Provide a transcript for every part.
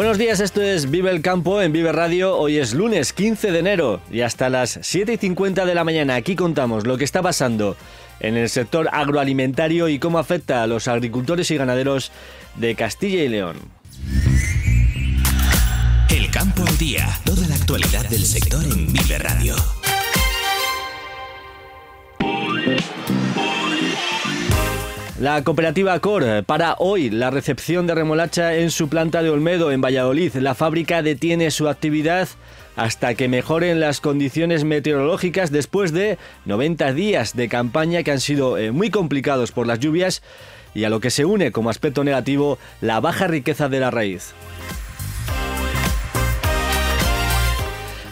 Buenos días, esto es Vive el Campo en Vive Radio. Hoy es lunes 15 de enero y hasta las 7 y 50 de la mañana aquí contamos lo que está pasando en el sector agroalimentario y cómo afecta a los agricultores y ganaderos de Castilla y León. El Campo al Día, toda la actualidad del sector en Vive Radio. La cooperativa Cor para hoy la recepción de remolacha en su planta de Olmedo, en Valladolid. La fábrica detiene su actividad hasta que mejoren las condiciones meteorológicas después de 90 días de campaña que han sido eh, muy complicados por las lluvias y a lo que se une como aspecto negativo la baja riqueza de la raíz.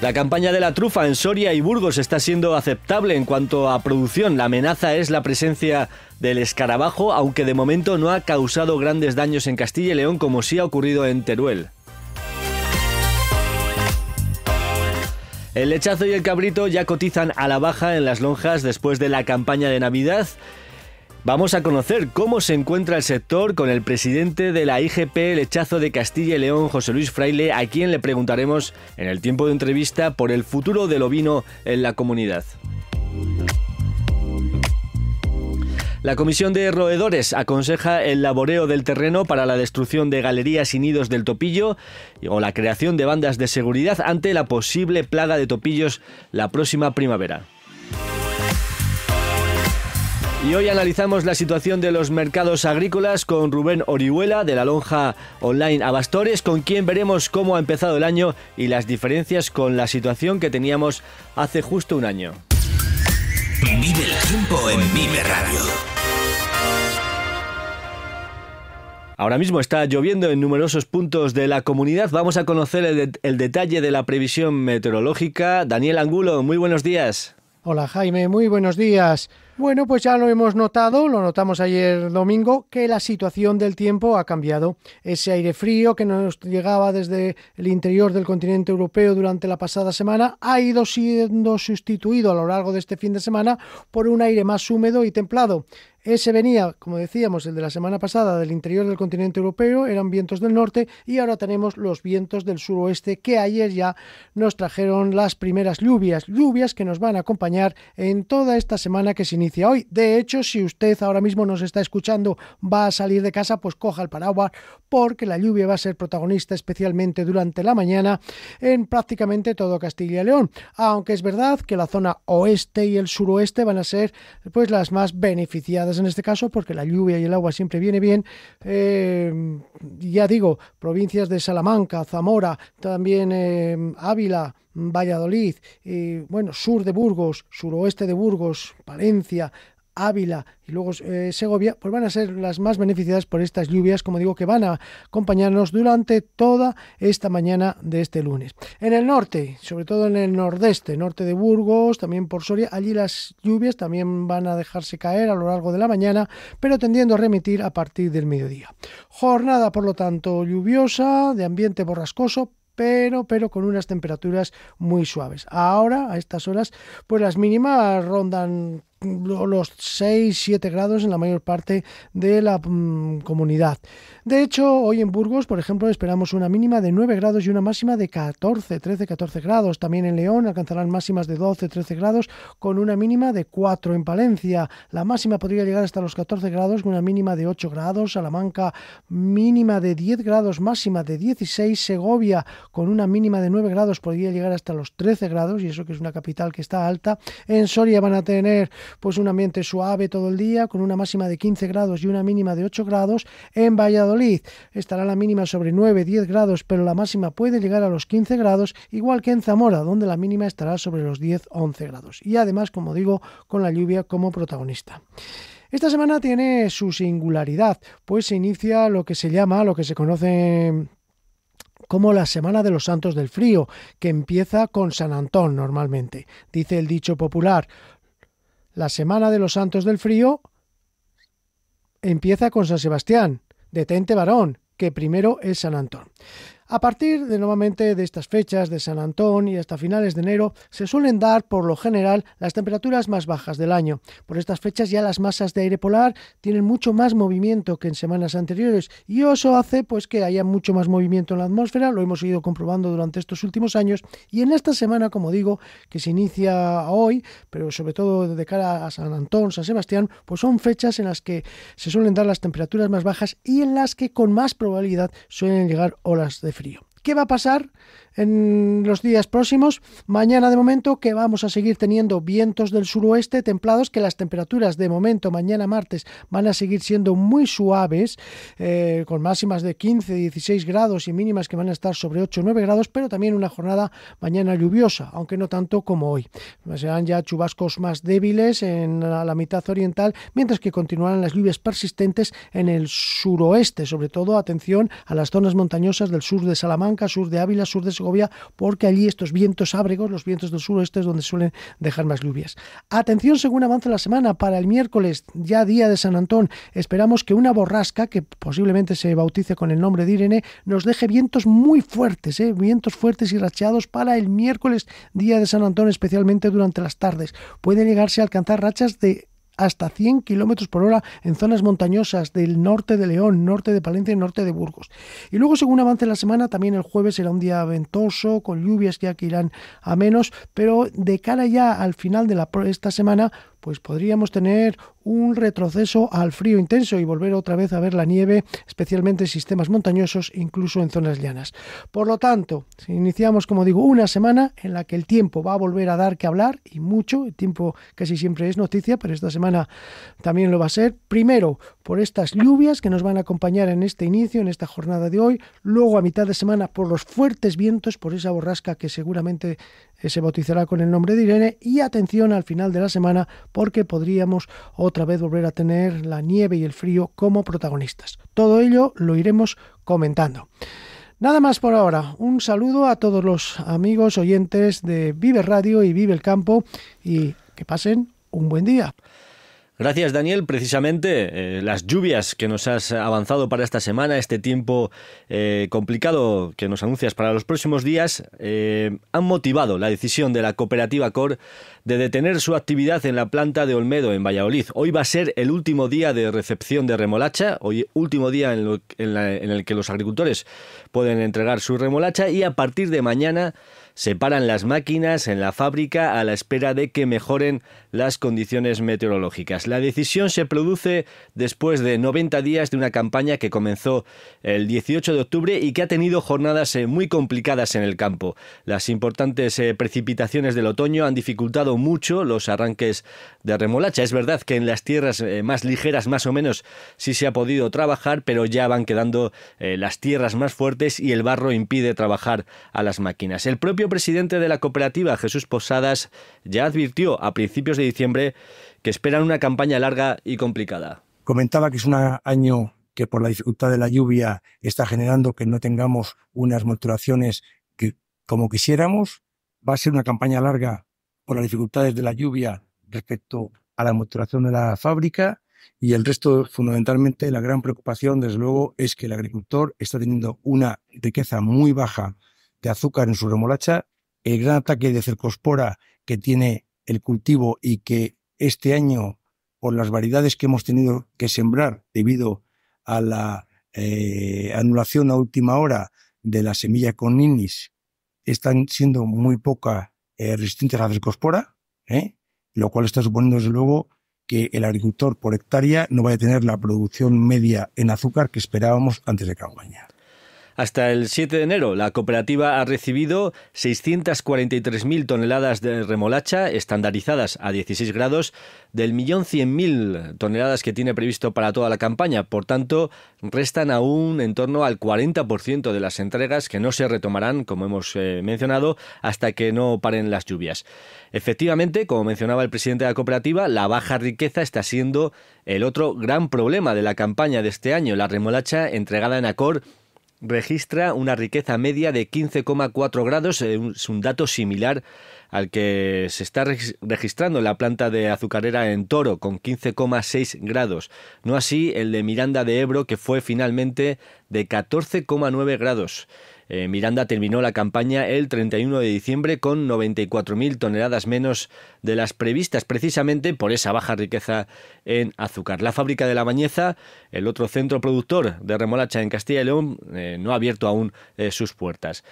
La campaña de la trufa en Soria y Burgos está siendo aceptable en cuanto a producción. La amenaza es la presencia del escarabajo, aunque de momento no ha causado grandes daños en Castilla y León como sí ha ocurrido en Teruel. El lechazo y el cabrito ya cotizan a la baja en las lonjas después de la campaña de Navidad Vamos a conocer cómo se encuentra el sector con el presidente de la IGP, el de Castilla y León, José Luis Fraile, a quien le preguntaremos en el tiempo de entrevista por el futuro del ovino en la comunidad. La Comisión de Roedores aconseja el laboreo del terreno para la destrucción de galerías y nidos del topillo o la creación de bandas de seguridad ante la posible plaga de topillos la próxima primavera. Y hoy analizamos la situación de los mercados agrícolas con Rubén Orihuela de la lonja online Abastores, con quien veremos cómo ha empezado el año y las diferencias con la situación que teníamos hace justo un año. Vive el tiempo en Vive Radio. Ahora mismo está lloviendo en numerosos puntos de la comunidad. Vamos a conocer el detalle de la previsión meteorológica. Daniel Angulo, muy buenos días. Hola Jaime, muy buenos días. Bueno, pues ya lo hemos notado, lo notamos ayer domingo, que la situación del tiempo ha cambiado. Ese aire frío que nos llegaba desde el interior del continente europeo durante la pasada semana ha ido siendo sustituido a lo largo de este fin de semana por un aire más húmedo y templado. Ese venía, como decíamos, el de la semana pasada del interior del continente europeo, eran vientos del norte y ahora tenemos los vientos del suroeste que ayer ya nos trajeron las primeras lluvias, lluvias que nos van a acompañar en toda esta semana que se inicia hoy. De hecho, si usted ahora mismo nos está escuchando, va a salir de casa, pues coja el paraguas porque la lluvia va a ser protagonista especialmente durante la mañana en prácticamente todo Castilla y León. Aunque es verdad que la zona oeste y el suroeste van a ser pues las más beneficiadas en este caso porque la lluvia y el agua siempre viene bien. Eh, ya digo, provincias de Salamanca, Zamora, también eh, Ávila, Valladolid, bueno, sur de Burgos, suroeste de Burgos, Palencia, Ávila y luego eh, Segovia, pues van a ser las más beneficiadas por estas lluvias, como digo, que van a acompañarnos durante toda esta mañana de este lunes. En el norte, sobre todo en el nordeste, norte de Burgos, también por Soria, allí las lluvias también van a dejarse caer a lo largo de la mañana, pero tendiendo a remitir a partir del mediodía. Jornada, por lo tanto, lluviosa, de ambiente borrascoso, pero, pero con unas temperaturas muy suaves. Ahora, a estas horas, pues las mínimas rondan los 6-7 grados en la mayor parte de la mm, comunidad. De hecho, hoy en Burgos, por ejemplo, esperamos una mínima de 9 grados y una máxima de 14, 13, 14 grados. También en León alcanzarán máximas de 12, 13 grados con una mínima de 4 en Palencia. La máxima podría llegar hasta los 14 grados con una mínima de 8 grados. Salamanca mínima de 10 grados, máxima de 16. Segovia con una mínima de 9 grados podría llegar hasta los 13 grados y eso que es una capital que está alta. En Soria van a tener pues un ambiente suave todo el día, con una máxima de 15 grados y una mínima de 8 grados. En Valladolid estará la mínima sobre 9-10 grados, pero la máxima puede llegar a los 15 grados, igual que en Zamora, donde la mínima estará sobre los 10-11 grados. Y además, como digo, con la lluvia como protagonista. Esta semana tiene su singularidad, pues se inicia lo que se llama, lo que se conoce como la Semana de los Santos del Frío, que empieza con San Antón normalmente. Dice el dicho popular, la semana de los santos del frío empieza con San Sebastián, detente varón, que primero es San Antón. A partir de nuevamente de estas fechas de San Antón y hasta finales de enero se suelen dar por lo general las temperaturas más bajas del año. Por estas fechas ya las masas de aire polar tienen mucho más movimiento que en semanas anteriores y eso hace pues que haya mucho más movimiento en la atmósfera, lo hemos ido comprobando durante estos últimos años y en esta semana, como digo, que se inicia hoy, pero sobre todo de cara a San Antón, San Sebastián, pues son fechas en las que se suelen dar las temperaturas más bajas y en las que con más probabilidad suelen llegar olas de video. qué va a pasar en los días próximos. Mañana de momento que vamos a seguir teniendo vientos del suroeste templados, que las temperaturas de momento mañana martes van a seguir siendo muy suaves, eh, con máximas de 15, 16 grados y mínimas que van a estar sobre 8, 9 grados, pero también una jornada mañana lluviosa, aunque no tanto como hoy. Serán ya chubascos más débiles en la mitad oriental, mientras que continuarán las lluvias persistentes en el suroeste, sobre todo atención a las zonas montañosas del sur de Salamanca sur de Ávila, sur de Segovia, porque allí estos vientos ábregos, los vientos del suroeste, es donde suelen dejar más lluvias. Atención según avanza la semana, para el miércoles, ya día de San Antón, esperamos que una borrasca, que posiblemente se bautice con el nombre de Irene, nos deje vientos muy fuertes, ¿eh? vientos fuertes y racheados para el miércoles, día de San Antón, especialmente durante las tardes. Puede llegarse a alcanzar rachas de hasta 100 kilómetros por hora en zonas montañosas del norte de León, norte de Palencia y norte de Burgos. Y luego, según avance la semana, también el jueves será un día ventoso, con lluvias ya que irán a menos, pero de cara ya al final de esta semana, pues podríamos tener un retroceso al frío intenso y volver otra vez a ver la nieve, especialmente en sistemas montañosos, incluso en zonas llanas. Por lo tanto, si iniciamos, como digo, una semana en la que el tiempo va a volver a dar que hablar y mucho, el tiempo casi siempre es noticia, pero esta semana también lo va a ser. Primero, por estas lluvias que nos van a acompañar en este inicio, en esta jornada de hoy, luego a mitad de semana por los fuertes vientos, por esa borrasca que seguramente ese bautizará con el nombre de Irene y atención al final de la semana porque podríamos otra vez volver a tener la nieve y el frío como protagonistas. Todo ello lo iremos comentando. Nada más por ahora. Un saludo a todos los amigos oyentes de Vive Radio y Vive el Campo y que pasen un buen día. Gracias Daniel, precisamente eh, las lluvias que nos has avanzado para esta semana, este tiempo eh, complicado que nos anuncias para los próximos días, eh, han motivado la decisión de la cooperativa COR de detener su actividad en la planta de Olmedo, en Valladolid. Hoy va a ser el último día de recepción de remolacha, hoy último día en, en el que los agricultores pueden entregar su remolacha y a partir de mañana separan las máquinas en la fábrica a la espera de que mejoren las condiciones meteorológicas. La decisión se produce después de 90 días de una campaña que comenzó el 18 de octubre y que ha tenido jornadas eh, muy complicadas en el campo. Las importantes eh, precipitaciones del otoño han dificultado mucho los arranques de remolacha. Es verdad que en las tierras eh, más ligeras más o menos sí se ha podido trabajar, pero ya van quedando las tierras más fuertes y el barro impide trabajar a las máquinas. El propio presidente de la cooperativa, Jesús Posadas, ya advirtió a principios de diciembre que esperan una campaña larga y complicada. Comentaba que es un año que por la dificultad de la lluvia está generando que no tengamos unas maturaciones que, como quisiéramos. Va a ser una campaña larga por las dificultades de la lluvia respecto a la maturación de la fábrica y el resto, fundamentalmente, la gran preocupación, desde luego, es que el agricultor está teniendo una riqueza muy baja de azúcar en su remolacha, el gran ataque de cercospora que tiene el cultivo y que este año, por las variedades que hemos tenido que sembrar debido a la eh, anulación a última hora de la semilla con ninis, están siendo muy poca resistente eh, resistentes a la cercospora, ¿eh? lo cual está suponiendo, desde luego, que el agricultor por hectárea no vaya a tener la producción media en azúcar que esperábamos antes de campaña. Hasta el 7 de enero, la cooperativa ha recibido 643.000 toneladas de remolacha estandarizadas a 16 grados del millón 100.000 toneladas que tiene previsto para toda la campaña. Por tanto, restan aún en torno al 40% de las entregas que no se retomarán, como hemos eh, mencionado, hasta que no paren las lluvias. Efectivamente, como mencionaba el presidente de la cooperativa, la baja riqueza está siendo el otro gran problema de la campaña de este año. La remolacha entregada en Acor registra una riqueza media de 15,4 grados, eh, es un dato similar al que se está registrando en la planta de azucarera en Toro, con 15,6 grados. No así el de Miranda de Ebro, que fue finalmente de 14,9 grados. Eh, Miranda terminó la campaña el 31 de diciembre con 94.000 toneladas menos de las previstas precisamente por esa baja riqueza en azúcar. La fábrica de la Bañeza, el otro centro productor de remolacha en Castilla y León, eh, no ha abierto aún eh, sus puertas.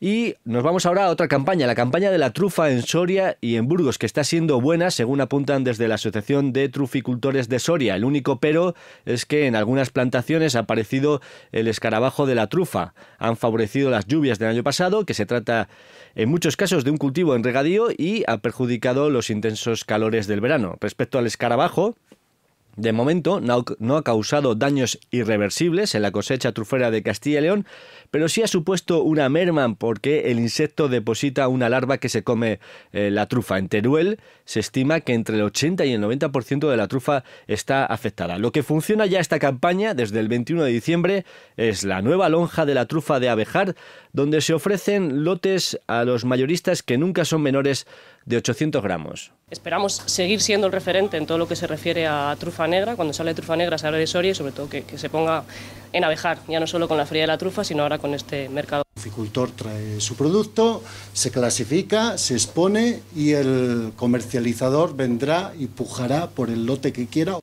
Y nos vamos ahora a otra campaña, la campaña de la trufa en Soria y en Burgos, que está siendo buena, según apuntan desde la Asociación de Truficultores de Soria. El único pero es que en algunas plantaciones ha aparecido el escarabajo de la trufa. Han favorecido las lluvias del año pasado, que se trata en muchos casos de un cultivo en regadío y ha perjudicado los intensos calores del verano. Respecto al escarabajo, de momento no ha causado daños irreversibles en la cosecha trufera de Castilla y León, pero sí ha supuesto una merma porque el insecto deposita una larva que se come eh, la trufa. En Teruel se estima que entre el 80 y el 90% de la trufa está afectada. Lo que funciona ya esta campaña desde el 21 de diciembre es la nueva lonja de la trufa de abejar, donde se ofrecen lotes a los mayoristas que nunca son menores de 800 gramos. Esperamos seguir siendo el referente en todo lo que se refiere a trufa negra. Cuando sale trufa negra se habla de Soria y sobre todo que, se ponga en abejar, ya no solo con la fría de la trufa, sino ahora con este mercado. El agricultor trae su producto, se clasifica, se expone y el comercializador vendrá y pujará por el lote que quiera.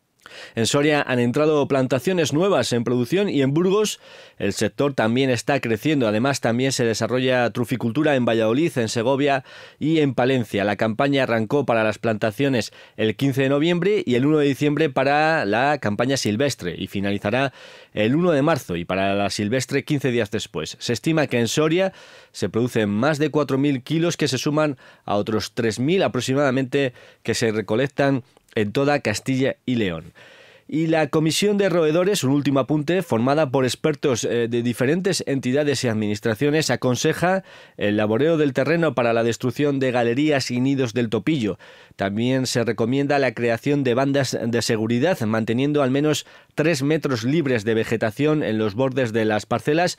En Soria han entrado plantaciones nuevas en producción y en Burgos el sector también está creciendo. Además, también se desarrolla truficultura en Valladolid, en Segovia y en Palencia. La campaña arrancó para las plantaciones el 15 de noviembre y el 1 de diciembre para la campaña silvestre y finalizará el 1 de marzo y para la silvestre 15 días después. Se estima que en Soria se producen más de 4.000 kilos que se suman a otros 3.000 aproximadamente que se recolectan en toda Castilla y León. Y la Comisión de Roedores, un último apunte, formada por expertos eh, de diferentes entidades y administraciones, aconseja el laboreo del terreno para la destrucción de galerías y nidos del topillo. También se recomienda la creación de bandas de seguridad, manteniendo al menos tres metros libres de vegetación en los bordes de las parcelas,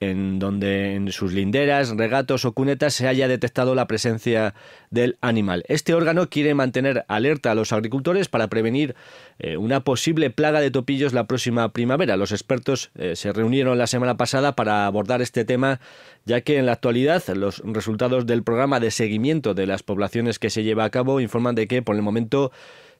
en donde en sus linderas, regatos o cunetas se haya detectado la presencia del animal. Este órgano quiere mantener alerta a los agricultores para prevenir eh, una posible posible plaga de topillos la próxima primavera. Los expertos eh, se reunieron la semana pasada para abordar este tema, ya que en la actualidad los resultados del programa de seguimiento de las poblaciones que se lleva a cabo informan de que por el momento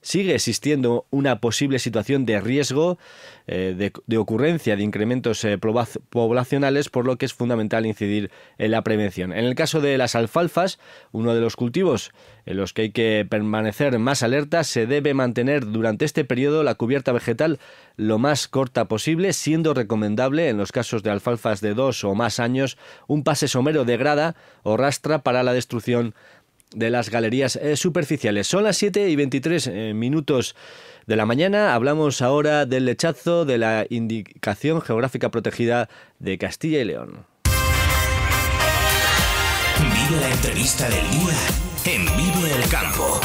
sigue existiendo una posible situación de riesgo eh, de, ocurrencia de incrementos eh, poblacionales, por lo que es fundamental incidir en la prevención. En el caso de las alfalfas, uno de los cultivos en los que hay que permanecer más alerta, se debe mantener durante este periodo la cubierta vegetal lo más corta posible, siendo recomendable en los casos de alfalfas de dos o más años un pase somero de grada o rastra para la destrucción de las galerías eh, superficiales. Son las 7 y 23 eh, minutos de la mañana. Hablamos ahora del lechazo de la indicación geográfica protegida de Castilla y León. la entrevista del en el Campo.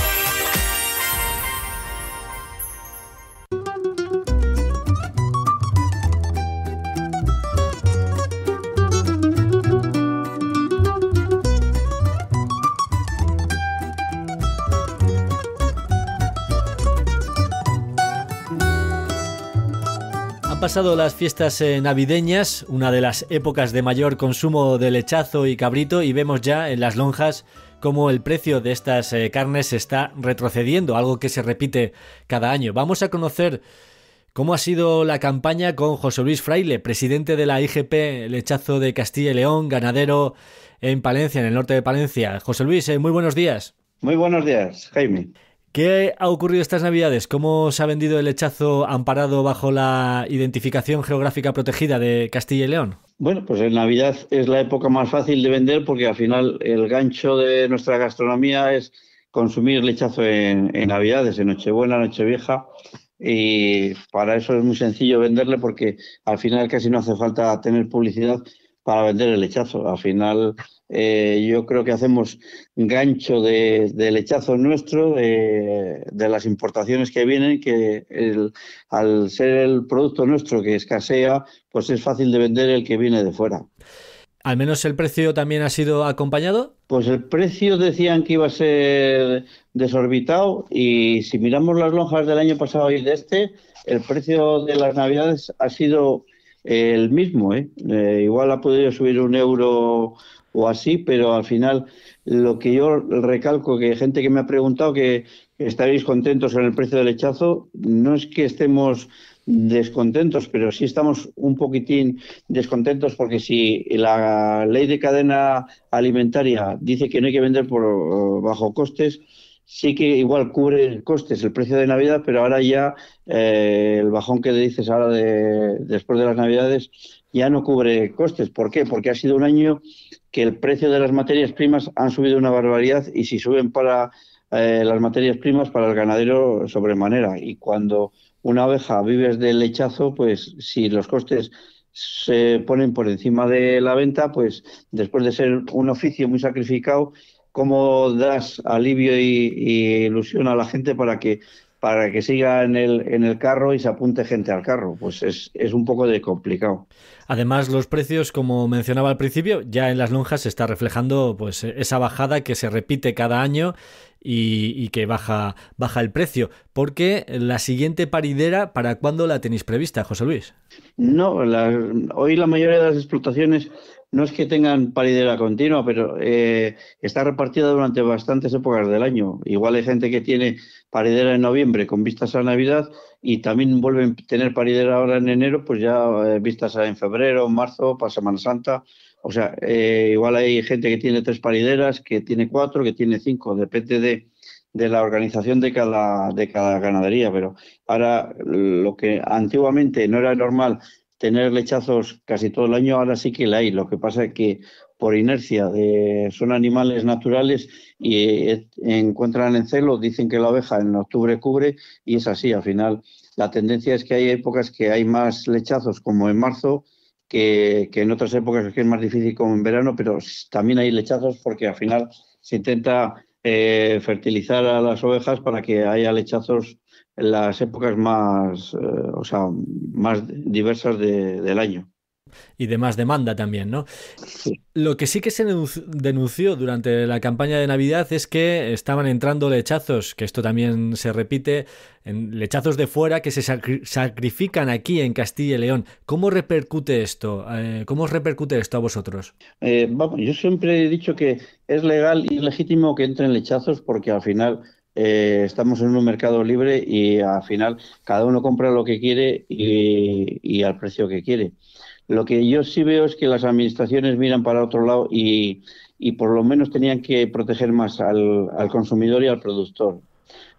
pasado las fiestas eh, navideñas, una de las épocas de mayor consumo de lechazo y cabrito, y vemos ya en las lonjas cómo el precio de estas eh, carnes está retrocediendo, algo que se repite cada año. Vamos a conocer cómo ha sido la campaña con José Luis Fraile, presidente de la IGP Lechazo de Castilla y León, ganadero en Palencia, en el norte de Palencia. José Luis, eh, muy buenos días. Muy buenos días, Jaime. ¿Qué ha ocurrido estas Navidades? ¿Cómo se ha vendido el lechazo amparado bajo la identificación geográfica protegida de Castilla y León? Bueno, pues en Navidad es la época más fácil de vender porque al final el gancho de nuestra gastronomía es consumir lechazo en, en Navidades, en Nochebuena, Nochevieja. Y para eso es muy sencillo venderle porque al final casi no hace falta tener publicidad para vender el lechazo. Al final eh, yo creo que hacemos gancho de, del lechazo nuestro, de, las importaciones que vienen, que al ser el producto nuestro que escasea, pues es fácil de vender el que viene de fuera. ¿Al menos el precio también ha sido acompañado? Pues el precio decían que iba a ser desorbitado y si miramos las lonjas del año pasado y de este, el precio de las navidades ha sido el mismo. ¿eh? Eh, igual ha podido subir un euro o así, pero al final lo que yo recalco, que gente que me ha preguntado que estaréis contentos con el precio del hechazo... no es que estemos descontentos, pero sí estamos un poquitín descontentos porque si la ley de cadena alimentaria dice que no hay que vender por eh, bajo costes, sí que igual cubre costes el precio de Navidad, pero ahora ya eh, el bajón que dices ahora de, después de las Navidades ya no cubre costes. ¿Por qué? Porque ha sido un año que el precio de las materias primas han subido una barbaridad y si suben para eh, las materias primas, para el ganadero, sobremanera. Y cuando una oveja vives del lechazo, pues si los costes se ponen por encima de la venta, pues después de ser un oficio muy sacrificado, ¿cómo das alivio y ilusión a la gente para que para que siga en el, en el carro y se apunte gente al carro. Pues es, un poco de complicado. Además, los precios, como mencionaba al principio, ya en las lonjas se está reflejando pues esa bajada que se repite cada año y, que baja, baja el precio. Porque la siguiente paridera, ¿para cuándo la tenéis prevista, José Luis? No, hoy la mayoría de las explotaciones no es que tengan paridera continua, pero eh, está repartida durante bastantes épocas del año. Igual hay gente que tiene paridera en noviembre con vistas a Navidad y también vuelven a tener paridera ahora en enero, pues ya eh, vistas en febrero, marzo, para Semana Santa. O sea, eh, igual hay gente que tiene tres parideras, que tiene cuatro, que tiene cinco, depende de, la organización de cada, de cada ganadería, pero ahora lo que antiguamente no era normal tener lechazos casi todo el año, ahora sí que la hay. Lo que pasa es que por inercia son animales naturales y eh, encuentran en celo, dicen que la oveja en octubre cubre y es así. Al final, la tendencia es que hay épocas que hay más lechazos, como en marzo, que, que en otras épocas que es más difícil como en verano, pero también hay lechazos porque al final se intenta eh, fertilizar a las ovejas para que haya lechazos en las épocas más, eh, o sea, más diversas del año y de más demanda también, ¿no? Lo que sí que se denunció durante la campaña de Navidad es que estaban entrando lechazos, que esto también se repite, en lechazos de fuera que se sacrifican aquí en Castilla y León. ¿Cómo repercute esto? Eh, ¿Cómo repercute esto a vosotros? Eh, yo siempre he dicho que es legal y legítimo que entren lechazos porque al final eh, estamos en un mercado libre y al final cada uno compra lo que quiere y al precio que quiere. Lo que yo sí veo es que las administraciones miran para otro lado y, por lo menos tenían que proteger más al, consumidor y al productor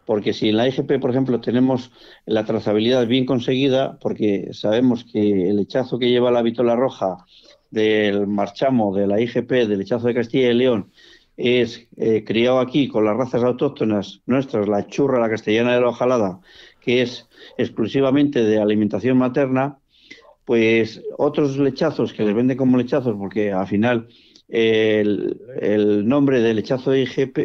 porque si en la IGP, e por ejemplo, tenemos la trazabilidad bien conseguida, porque sabemos que el hechazo que lleva la vitola roja del marchamo de la IGP, e del hechazo de Castilla y León, es eh, criado aquí con las razas autóctonas nuestras, la churra, la castellana de la ojalada, que es exclusivamente de alimentación materna, pues otros lechazos que les vende como lechazos, porque al final el, nombre del lechazo de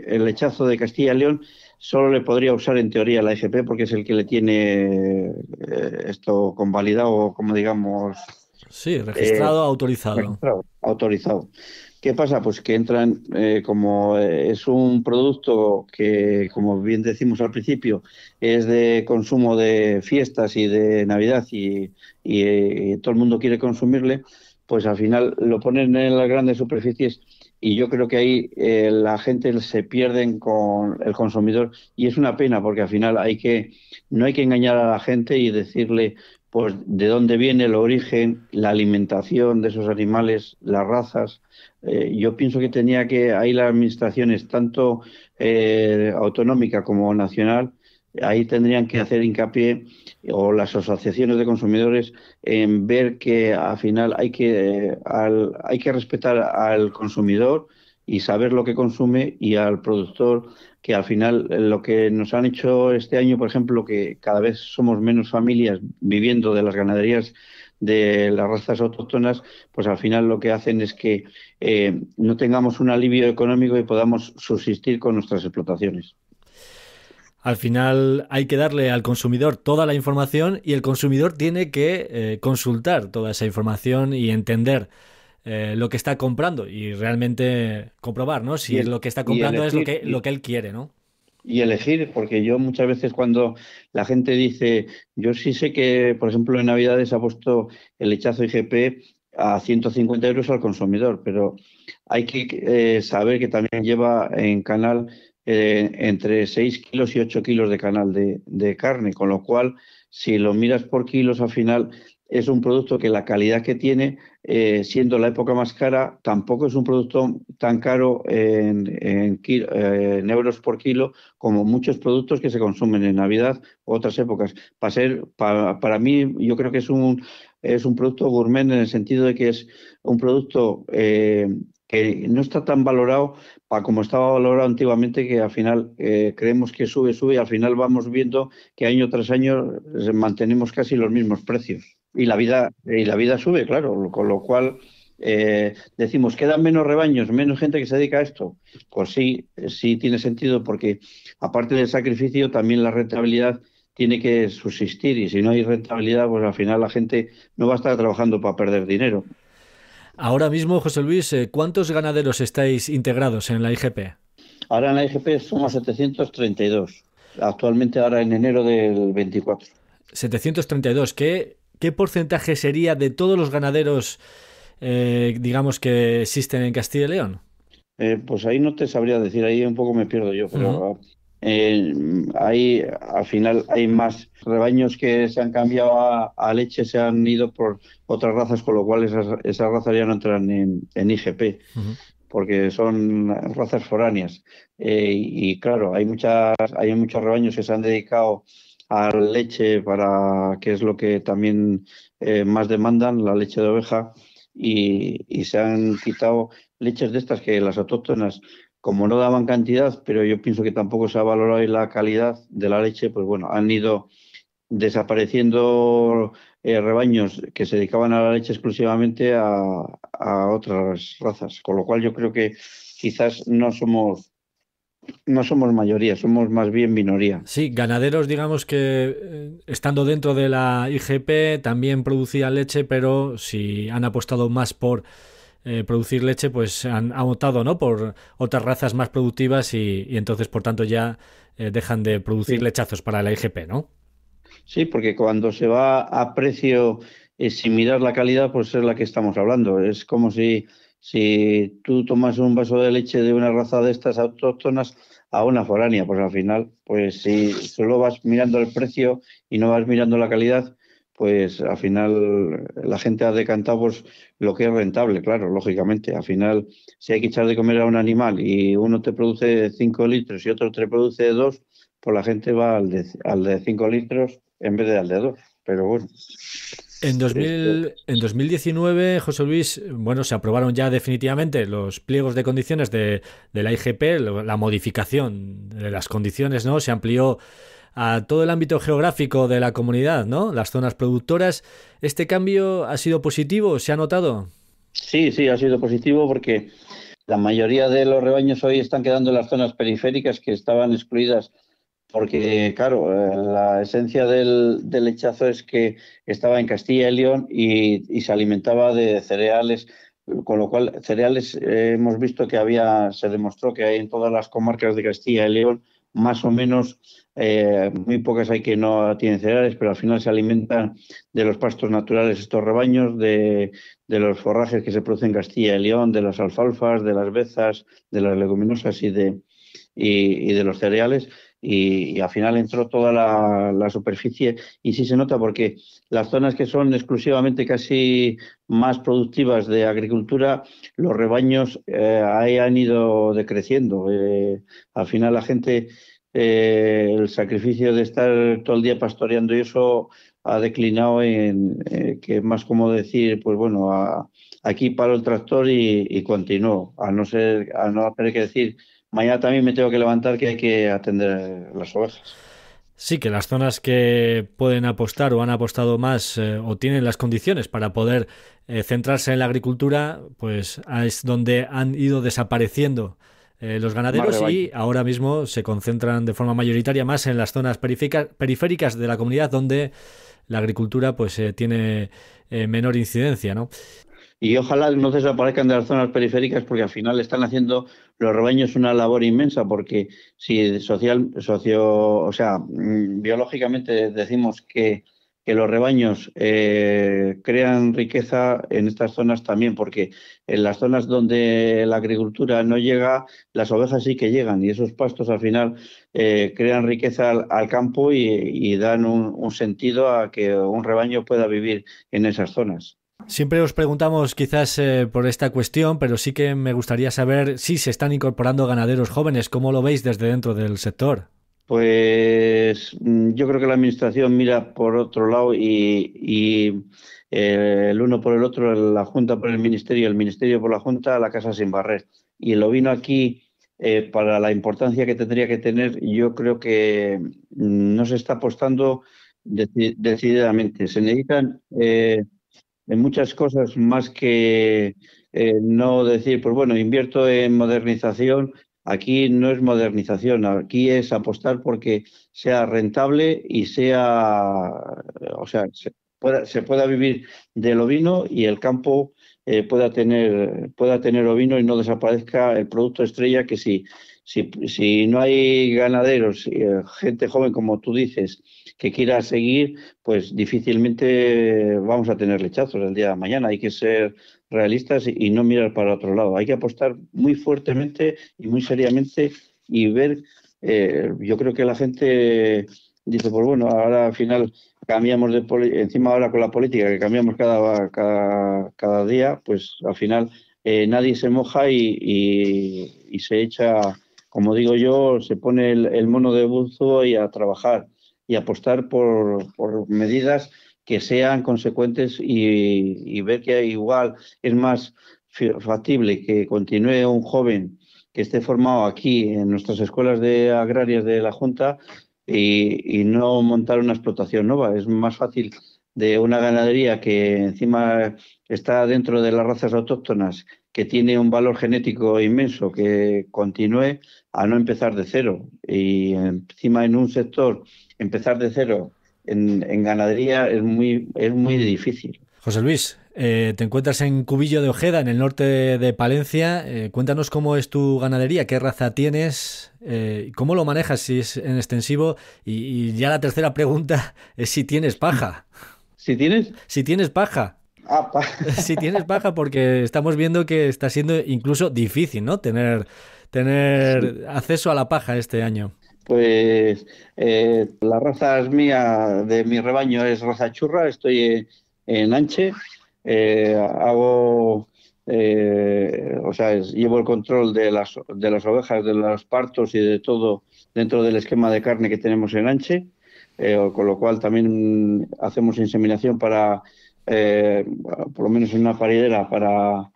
el lechazo de Castilla León, solo le podría usar en teoría la IGP porque es el que le tiene eh, esto convalidado, como digamos. Sí, registrado, eh, autorizado. autorizado. ¿Qué pasa? Pues que entran, eh, como eh, es un producto que, como bien decimos al principio, es de consumo de fiestas y de Navidad eh, y, todo el mundo quiere consumirle, pues al final lo ponen en las grandes superficies y yo creo que ahí la gente se pierde con el consumidor y es una pena porque al final hay que no hay que engañar a la gente y decirle pues de dónde viene el origen, la alimentación de esos animales, las razas. Eh, yo pienso que tenía que ahí las administraciones, tanto autonómicas eh, autonómica como nacional, ahí tendrían que hacer hincapié o las asociaciones de consumidores en ver que al final hay que, hay que respetar al consumidor y saber lo que consume y al productor que al final eh, lo que nos han hecho este año, por ejemplo, que cada vez somos menos familias viviendo de las ganaderías de las razas autóctonas, pues al final lo que hacen es que eh, no tengamos un alivio económico y podamos subsistir con nuestras explotaciones. Al final hay que darle al consumidor toda la información y el consumidor tiene que eh, consultar toda esa información y entender eh, lo que está comprando y realmente comprobar, ¿no? Si es lo que está comprando es lo que, lo que él quiere, ¿no? Y elegir, porque yo muchas veces cuando la gente dice, yo sí sé que, por ejemplo, en Navidades ha puesto el hechazo IGP a 150 euros al consumidor, pero hay que eh, saber que también lleva en canal eh, entre 6 kilos y 8 kilos de canal de carne, con lo cual, si lo miras por kilos, al final es un producto que la calidad que tiene, eh, siendo la época más cara, tampoco es un producto tan caro eh, en, euros por kilo como muchos productos que se consumen en Navidad u otras épocas. Para, ser, para, mí, yo creo que es un, es un producto gourmet en el sentido de que es un producto eh, que no está tan valorado para como estaba valorado antiguamente, que al final creemos que sube, sube y al final vamos viendo que año tras año mantenemos casi los mismos precios y la vida, y la vida sube, claro, con lo cual eh, decimos, quedan menos rebaños, menos gente que se dedica a esto. Pues sí, sí tiene sentido porque aparte del sacrificio, también la rentabilidad tiene que subsistir y si no hay rentabilidad, pues al final la gente no va a estar trabajando para perder dinero. Ahora mismo, José Luis, eh, ¿cuántos ganaderos estáis integrados en la IGP? Ahora en la IGP somos 732. Actualmente ahora en enero del 24. 732, ¿qué...? ¿qué porcentaje sería de todos los ganaderos, eh, digamos, que existen en Castilla y León? Eh, pues ahí no te sabría decir, ahí un poco me pierdo yo, pero ahí eh, al final hay más rebaños que se han cambiado a, leche, se han ido por otras razas, con lo cual esas, razas ya no entran en, IGP. porque son razas foráneas. y, claro, hay, muchas, hay muchos rebaños que se han dedicado a leche para que es lo que también eh, más demandan, la leche de oveja, y, se han quitado leches de estas que las autóctonas, como no daban cantidad, pero yo pienso que tampoco se ha valorado la calidad de la leche, pues bueno, han ido desapareciendo eh, rebaños que se dedicaban a la leche exclusivamente a otras razas, con lo cual yo creo que quizás no somos no somos mayoría, somos más bien minoría. Sí, ganaderos, digamos que eh, estando dentro de la IGP también producían leche, pero si han apostado más por eh, producir leche, pues han, optado ¿no? por otras razas más productivas y, entonces, por tanto, ya eh, dejan de producir lechazos para la IGP, ¿no? Sí, porque cuando se va a precio eh, sin la calidad, pues es la que estamos hablando. Es como si si tú tomas un vaso de leche de una raza de estas autóctonas a una foránea, pues al final, pues si solo vas mirando el precio y no vas mirando la calidad, pues al final la gente ha decantado pues, lo que es rentable, claro, lógicamente. Al final, si hay que echar de comer a un animal y uno te produce 5 litros y otro te produce 2, pues la gente va al de 5 litros en vez de al de 2. Pero bueno. En, 2000, en 2019, José Luis, bueno, se aprobaron ya definitivamente los pliegos de condiciones de, de, la IGP, la modificación de las condiciones, ¿no? Se amplió a todo el ámbito geográfico de la comunidad, ¿no? Las zonas productoras. ¿Este cambio ha sido positivo? ¿Se ha notado? Sí, sí, ha sido positivo porque la mayoría de los rebaños hoy están quedando en las zonas periféricas que estaban excluidas porque claro, eh, la esencia del, del, lechazo es que estaba en Castilla y León y, se alimentaba de cereales, con lo cual cereales eh, hemos visto que había, se demostró que hay en todas las comarcas de Castilla y León, más o menos, eh, muy pocas hay que no tienen cereales, pero al final se alimentan de los pastos naturales estos rebaños, de, los forrajes que se producen en Castilla y León, de las alfalfas, de las bezas, de las leguminosas y y de los cereales y, al final entró toda la, superficie y sí se nota porque las zonas que son exclusivamente casi más productivas de agricultura, los rebaños eh, ahí han ido decreciendo. Eh, al final la gente, eh, el sacrificio de estar todo el día pastoreando y eso ha declinado en que es más como decir, pues bueno, aquí paro el tractor y, y continúo, a no ser, a no tener que decir mañana también me tengo que levantar que hay que atender eh, las ovejas. Sí, que las zonas que pueden apostar o han apostado más eh, o tienen las condiciones para poder eh, centrarse en la agricultura, pues es donde han ido desapareciendo los ganaderos y ahora mismo se concentran de forma mayoritaria más en las zonas periféricas de la comunidad donde la agricultura pues tiene menor incidencia, ¿no? y ojalá no desaparezcan de las zonas periféricas porque al final están haciendo los rebaños una labor inmensa porque si social, socio, o sea, mm, biológicamente decimos que, los rebaños eh, crean riqueza en estas zonas también porque en las zonas donde la agricultura no llega, las ovejas sí que llegan y esos pastos al final eh, crean riqueza al, campo y, dan un sentido a que un rebaño pueda vivir en esas zonas. Siempre os preguntamos quizás eh, por esta cuestión, pero sí que me gustaría saber si se están incorporando ganaderos jóvenes, ¿cómo lo veis desde dentro del sector? Pues mm, yo creo que la administración mira por otro lado y, eh, el uno por el otro, la Junta por el Ministerio, el Ministerio por la Junta, la Casa sin barrer. Y lo vino aquí eh, para la importancia que tendría que tener, yo creo que mm, no se está apostando decididamente. Se necesitan eh, en muchas cosas más que eh, no decir, pues bueno, invierto en modernización. Aquí no es modernización, aquí es apostar porque sea rentable y sea, o sea, se pueda, se pueda vivir del ovino y el campo eh, pueda tener pueda tener ovino y no desaparezca el producto estrella que si si, si no hay ganaderos, eh, gente joven como tú dices, que quiera seguir, pues difícilmente vamos a tener rechazos el día de mañana. Hay que ser realistas y no mirar para otro lado. Hay que apostar muy fuertemente y muy seriamente y ver, eh, yo creo que la gente dice, pues bueno, ahora al final cambiamos de encima ahora con la política que cambiamos cada, cada, día, pues al final eh, nadie se moja y, se echa, como digo yo, se pone el mono de buzo y a trabajar y apostar por, medidas que sean consecuentes y, ver que igual es más factible que continúe un joven que esté formado aquí en nuestras escuelas de agrarias de la Junta y, y no montar una explotación nueva. Es más fácil de una ganadería que encima está dentro de las razas autóctonas que tiene un valor genético inmenso, que continúe a no empezar de cero. Y encima en un sector, empezar de cero en, ganadería es muy, es muy difícil. José Luis, eh, te encuentras en Cubillo de Ojeda, en el norte de, Palencia. Eh, cuéntanos cómo es tu ganadería, qué raza tienes, eh, cómo lo manejas si es en extensivo. Y, y, ya la tercera pregunta es si tienes paja. ¿Si tienes? Si tienes paja. si tienes paja, porque estamos viendo que está siendo incluso difícil, ¿no? Tener, tener acceso a la paja este año. Pues eh, la raza es mía, de mi rebaño es raza churra, estoy en, Anche, eh, hago, eh, o sea, llevo el control de las, de las ovejas, de los partos y de todo dentro del esquema de carne que tenemos en Anche, con lo cual también hacemos inseminación para eh, por lo menos en una paridera para,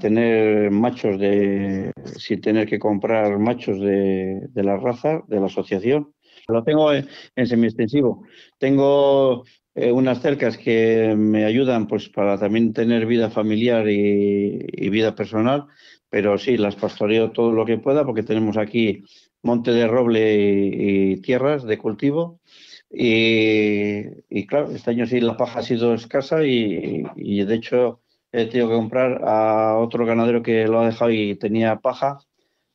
tener machos de, sin tener que comprar machos de, la raza, de la asociación. Lo tengo en, semi-extensivo. Tengo eh, unas cercas que me ayudan pues para también tener vida familiar y vida personal pero sí, las pastoreo todo lo que pueda porque tenemos aquí monte de roble y, tierras de cultivo. Y, claro, este año sí la paja ha sido escasa y, de hecho he tenido que comprar a otro ganadero que lo ha dejado y tenía paja.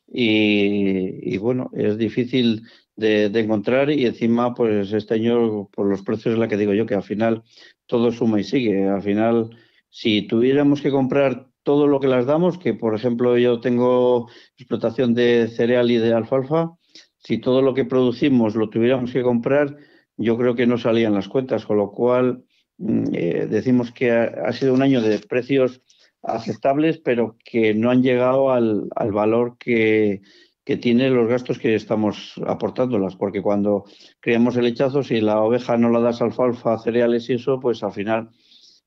Y, bueno, es difícil de, de, encontrar y encima pues este año por los precios es la que digo yo que al final todo suma y sigue. Al final si tuviéramos que comprar todo lo que las damos, que por ejemplo yo tengo explotación de cereal y de alfalfa, si todo lo que producimos lo tuviéramos que comprar, yo creo que no salían las cuentas, con lo cual mm, eh, decimos que ha, sido un año de precios aceptables, pero que no han llegado al, valor que, que tienen los gastos que estamos aportándolas, porque cuando creamos el hechazo, si la oveja no la das alfalfa, cereales y eso, pues al final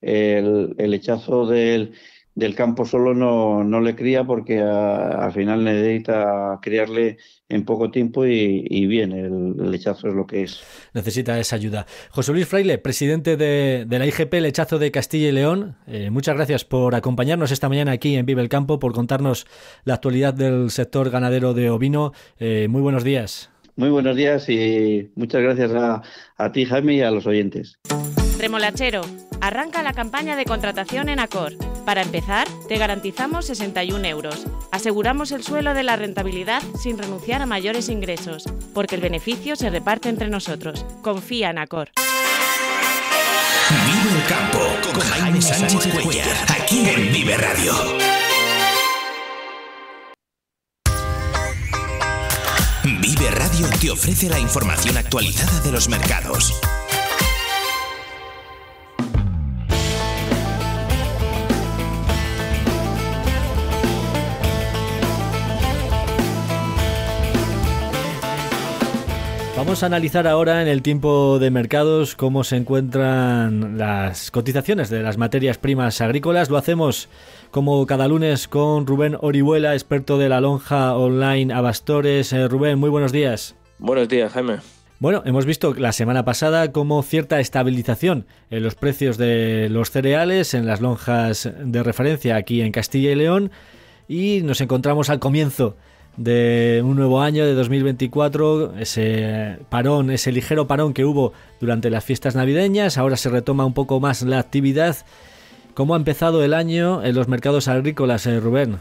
el, el hechazo del del campo solo no, le cría porque al final necesita criarle en poco tiempo y, bien, el lechazo es lo que es. Necesita esa ayuda. José Luis Fraile, presidente de, la IGP Lechazo de Castilla y León, eh, muchas gracias por acompañarnos esta mañana aquí en Vive el Campo, por contarnos la actualidad del sector ganadero de ovino. Eh, muy buenos días. Muy buenos días y muchas gracias a, a ti, Jaime, y a los oyentes. Remolachero, arranca la campaña de contratación en Acor. Para empezar, te garantizamos 61 euros. Aseguramos el suelo de la rentabilidad sin renunciar a mayores ingresos, porque el beneficio se reparte entre nosotros. Confía en Acor. Vive el campo con Jaime Sánchez Cuellar, aquí en Vive Radio. Vive Radio te ofrece la información actualizada de los mercados Vamos a analizar ahora en el tiempo de mercados cómo se encuentran las cotizaciones de las materias primas agrícolas. Lo hacemos como cada lunes con Rubén Orihuela, experto de la lonja online Abastores. Eh, Rubén, muy buenos días. Buenos días, Jaime. Bueno, hemos visto la semana pasada como cierta estabilización en los precios de los cereales en las lonjas de referencia aquí en Castilla y León y nos encontramos al comienzo de un nuevo año de 2024, ese parón, ese ligero parón que hubo durante las fiestas navideñas, ahora se retoma un poco más la actividad. ¿Cómo ha empezado el año en los mercados agrícolas, eh, Rubén?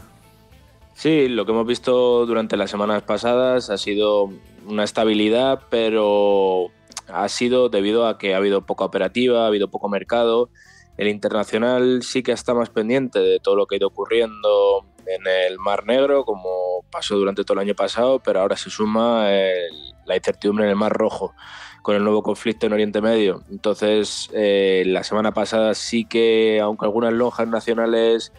Sí, lo que hemos visto durante las semanas pasadas ha sido una estabilidad, pero ha sido debido a que ha habido poca operativa, ha habido poco mercado el internacional sí que está más pendiente de todo lo que ha ido ocurriendo en el Mar Negro, como pasó durante todo el año pasado, pero ahora se suma la incertidumbre en el Mar Rojo con el nuevo conflicto en Oriente Medio. Entonces, eh, la semana pasada sí que, aunque algunas lonjas nacionales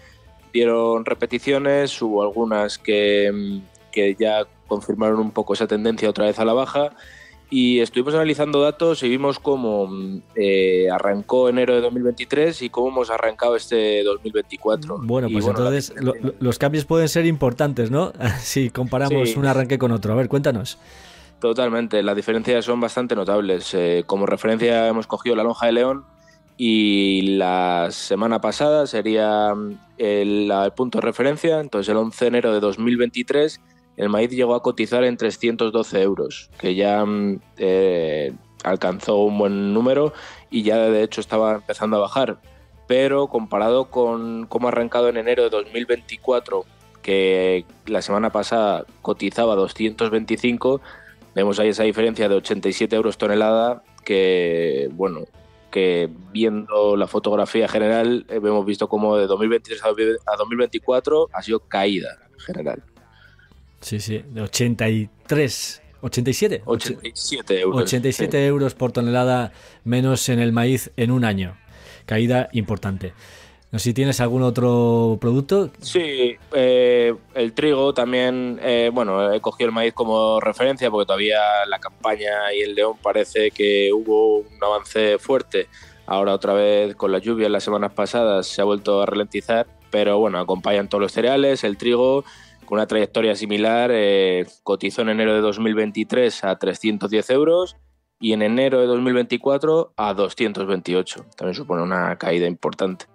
dieron repeticiones, hubo algunas que, que ya confirmaron un poco esa tendencia otra vez a la baja y estuvimos analizando datos y vimos cómo mm, eh, arrancó enero de 2023 y cómo hemos arrancado este 2024. Mm, bueno, pues entonces los cambios pueden ser importantes, ¿no? si comparamos un arranque con otro. A ver, cuéntanos. Totalmente, las diferencias son bastante notables. Eh, como referencia hemos cogido la lonja de León y la semana pasada sería mm, el, el punto de referencia, entonces el 11 de enero de 2023 el maíz llegó a cotizar en 312 euros, que ya mm, eh, alcanzó un buen número y ya de hecho estaba empezando a bajar. Pero comparado con cómo ha arrancado en enero de 2024, que la semana pasada cotizaba 225, vemos ahí esa diferencia de 87 euros tonelada que, bueno, que viendo la fotografía general eh, hemos visto cómo de 2023 a 2024 ha sido caída general. Sí, sí, de 83 ¿87? 87 euros. 87 euros por tonelada menos en el maíz en un año. Caída importante. No sé si tienes algún otro producto. Sí, eh, el trigo también. Eh, bueno, he cogido el maíz como referencia porque todavía la campaña y el león parece que hubo un avance fuerte. Ahora otra vez con las lluvias las semanas pasadas se ha vuelto a ralentizar, pero bueno, acompañan todos los cereales, el trigo, con una trayectoria similar, eh, cotizó en enero de 2023 a 310 euros y en enero de 2024 a 228. También supone una caída importante.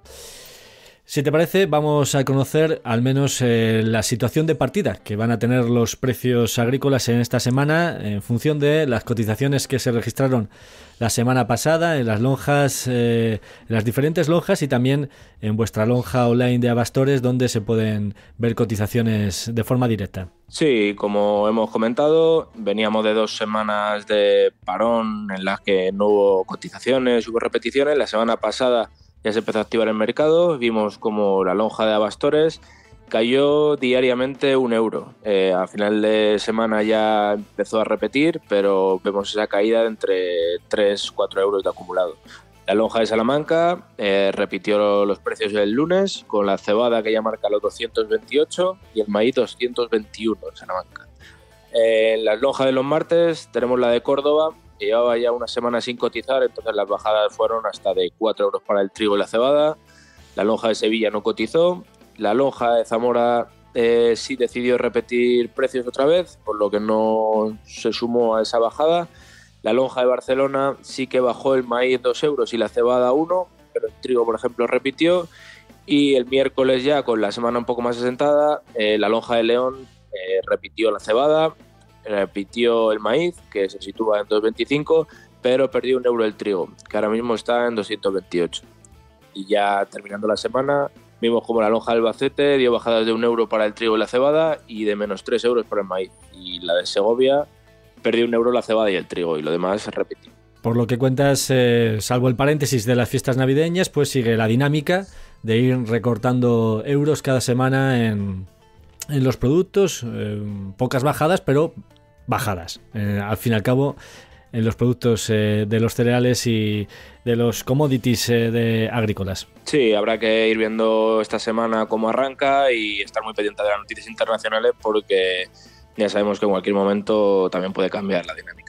Si te parece, vamos a conocer al menos eh, la situación de partida que van a tener los precios agrícolas en esta semana en función de las cotizaciones que se registraron la semana pasada en las lonjas, eh, en las diferentes lonjas y también en vuestra lonja online de Abastores donde se pueden ver cotizaciones de forma directa. Sí, como hemos comentado, veníamos de dos semanas de parón en las que no hubo cotizaciones, hubo repeticiones. La semana pasada ya se empezó a activar el mercado, vimos como la lonja de Abastores cayó diariamente un euro. Eh, a final de semana ya empezó a repetir, pero vemos esa caída de entre 3-4 euros de acumulado. La lonja de Salamanca eh, repitió los precios del lunes con la cebada que ya marca los 228 y el maíz 221 en Salamanca. Eh, en la lonja de los martes tenemos la de Córdoba llevaba ya una semana sin cotizar, entonces las bajadas fueron hasta de 4 euros para el trigo y la cebada. La lonja de Sevilla no cotizó. La lonja de Zamora eh, sí decidió repetir precios otra vez, por lo que no se sumó a esa bajada. La lonja de Barcelona sí que bajó el maíz 2 euros y la cebada 1, pero el trigo, por ejemplo, repitió. Y el miércoles ya, con la semana un poco más asentada, eh, la lonja de León eh, repitió la cebada, repitió el maíz, que se sitúa en 2,25, pero perdió un euro el trigo, que ahora mismo está en 228. Y ya terminando la semana, vimos como la lonja de Albacete dio bajadas de un euro para el trigo y la cebada y de menos tres euros para el maíz. Y la de Segovia perdió un euro la cebada y el trigo, y lo demás se repitió. Por lo que cuentas, eh, salvo el paréntesis de las fiestas navideñas, pues sigue la dinámica de ir recortando euros cada semana en, en los productos, eh, pocas bajadas, pero bajadas. Eh, al fin y al cabo, en los productos eh, de los cereales y de los commodities de agrícolas. Sí, habrá que ir viendo esta semana cómo arranca y estar muy pendiente de las noticias internacionales porque ya sabemos que en cualquier momento también puede cambiar la dinámica.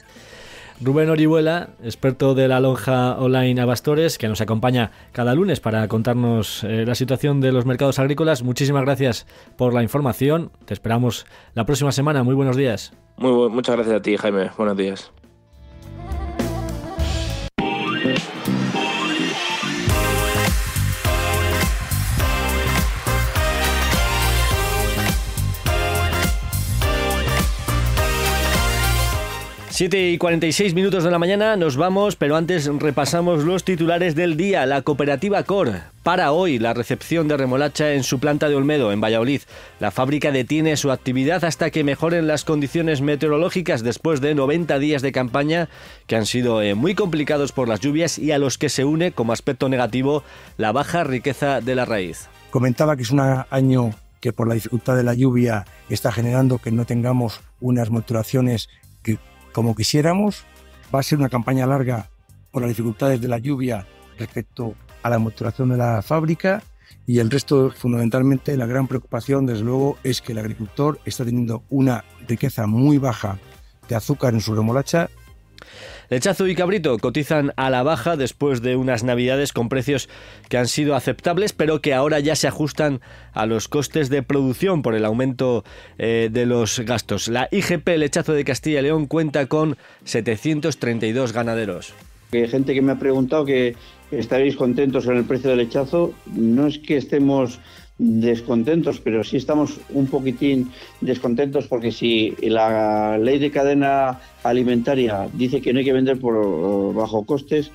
Rubén Orihuela, experto de la lonja online Abastores, que nos acompaña cada lunes para contarnos eh, la situación de los mercados agrícolas. Muchísimas gracias por la información. Te esperamos la próxima semana. Muy buenos días. Muy, muchas gracias a ti, Jaime. Buenos días. 7 y 46 minutos de la mañana, nos vamos, pero antes repasamos los titulares del día. La cooperativa COR para hoy la recepción de remolacha en su planta de Olmedo, en Valladolid. La fábrica detiene su actividad hasta que mejoren las condiciones meteorológicas después de 90 días de campaña que han sido eh, muy complicados por las lluvias y a los que se une como aspecto negativo la baja riqueza de la raíz. Comentaba que es un año que por la dificultad de la lluvia está generando que no tengamos unas maturaciones como quisiéramos. Va a ser una campaña larga por las dificultades de la lluvia respecto a la amortización de la fábrica y el resto, fundamentalmente, la gran preocupación, desde luego, es que el agricultor está teniendo una riqueza muy baja de azúcar en su remolacha Lechazo y cabrito cotizan a la baja después de unas navidades con precios que han sido aceptables, pero que ahora ya se ajustan a los costes de producción por el aumento eh, de los gastos. La IGP Lechazo de Castilla y León cuenta con 732 ganaderos. Hay gente que me ha preguntado que estaréis contentos con el precio del lechazo. No es que estemos descontentos, pero sí estamos un poquitín descontentos porque si la ley de cadena alimentaria dice que no hay que vender por eh, bajo costes,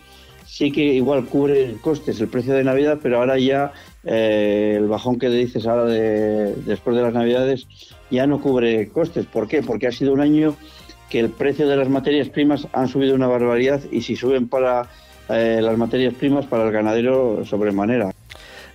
sí que igual cubre costes el precio de Navidad, pero ahora ya eh, el bajón que dices ahora después de las Navidades ya no cubre costes. ¿Por qué? Porque ha sido un año que el precio de las materias primas han subido una barbaridad y si suben para eh, las materias primas para el ganadero sobremanera.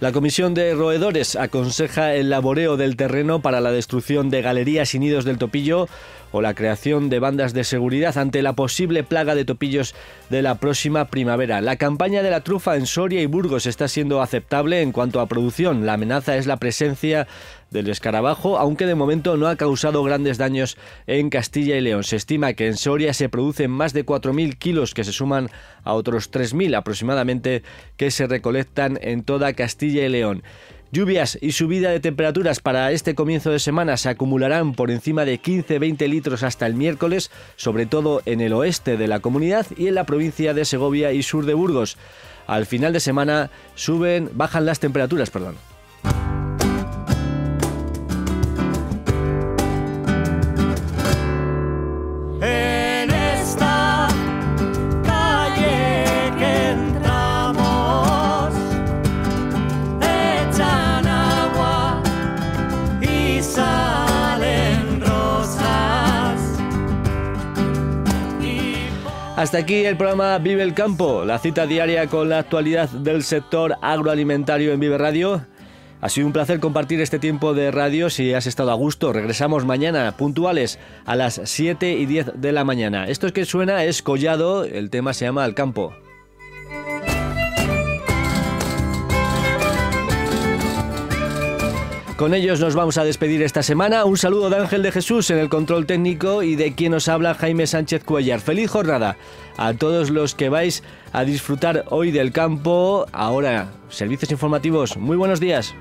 La Comisión de Roedores aconseja el laboreo del terreno para la destrucción de galerías y nidos del topillo o la creación de bandas de seguridad ante la posible plaga de topillos de la próxima primavera. La campaña de la trufa en Soria y Burgos está siendo aceptable en cuanto a producción. La amenaza es la presencia del escarabajo, aunque de momento no ha causado grandes daños en Castilla y León. Se estima que en Soria se producen más de 4.000 kilos que se suman a otros 3.000 aproximadamente que se recolectan en toda Castilla y León. Lluvias y subida de temperaturas para este comienzo de semana se acumularán por encima de 15-20 litros hasta el miércoles, sobre todo en el oeste de la comunidad y en la provincia de Segovia y sur de Burgos. Al final de semana suben, bajan las temperaturas, Hasta aquí el programa Vive el Campo, la cita diaria con la actualidad del sector agroalimentario en Vive Radio. Ha sido un placer compartir este tiempo de radio si has estado a gusto. Regresamos mañana, puntuales, a las 7 y 10 de la mañana. Esto es que suena es Collado, el tema se llama Al Campo. Con ellos nos vamos a despedir esta semana. Un saludo de Ángel de Jesús en el control técnico y de quien nos habla Jaime Sánchez Cuellar. Feliz jornada a todos los que vais a disfrutar hoy del campo. Ahora, servicios informativos. Muy buenos días.